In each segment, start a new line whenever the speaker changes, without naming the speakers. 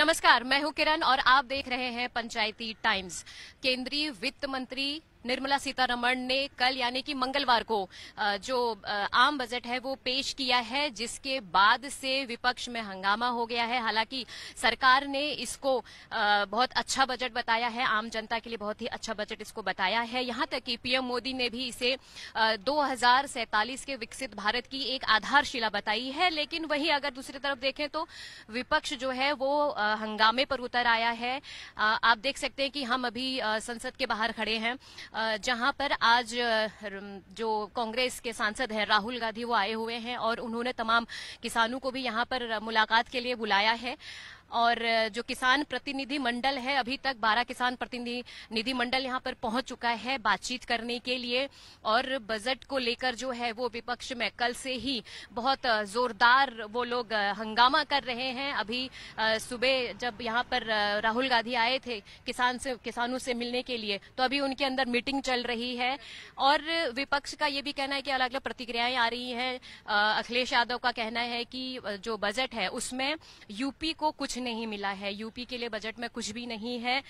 नमस्कार मैं हूं किरण और आप देख रहे हैं पंचायती टाइम्स केंद्रीय वित्त मंत्री निर्मला सीतारमण ने कल यानी कि मंगलवार को जो आम बजट है वो पेश किया है जिसके बाद से विपक्ष में हंगामा हो गया है हालांकि सरकार ने इसको बहुत अच्छा बजट बताया है आम जनता के लिए बहुत ही अच्छा बजट इसको बताया है यहां तक कि पीएम मोदी ने भी इसे दो के विकसित भारत की एक आधारशिला बताई है लेकिन वहीं अगर दूसरी तरफ देखें तो विपक्ष जो है वो हंगामे पर उतर आया है आप देख सकते हैं कि हम अभी संसद के बाहर खड़े हैं जहां पर आज जो कांग्रेस के सांसद हैं राहुल गांधी वो आए हुए हैं और उन्होंने तमाम किसानों को भी यहां पर मुलाकात के लिए बुलाया है और जो किसान प्रतिनिधि मंडल है अभी तक 12 किसान प्रतिनिधि मंडल यहां पर पहुंच चुका है बातचीत करने के लिए और बजट को लेकर जो है वो विपक्ष में कल से ही बहुत जोरदार वो लोग हंगामा कर रहे हैं अभी सुबह जब यहां पर राहुल गांधी आए थे किसान से किसानों से मिलने के लिए तो अभी उनके अंदर मीटिंग चल रही है और विपक्ष का ये भी कहना है कि अलग अलग प्रतिक्रियाएं आ रही हैं अखिलेश यादव का कहना है कि जो बजट है उसमें यूपी को कुछ कुछ नहीं मिला है यूपी के लिए बजट में कुछ भी नहीं है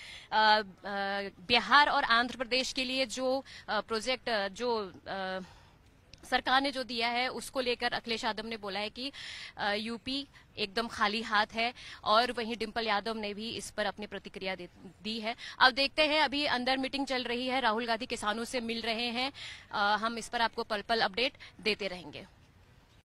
बिहार और आंध्र प्रदेश के लिए जो प्रोजेक्ट जो सरकार ने जो दिया है उसको लेकर अखिलेश यादव ने बोला है कि यूपी एकदम खाली हाथ है और वहीं डिम्पल यादव ने भी इस पर अपनी प्रतिक्रिया दी है अब देखते हैं अभी अंदर मीटिंग चल रही है राहुल गांधी किसानों से मिल रहे हैं हम इस पर आपको पल पल अपडेट देते रहेंगे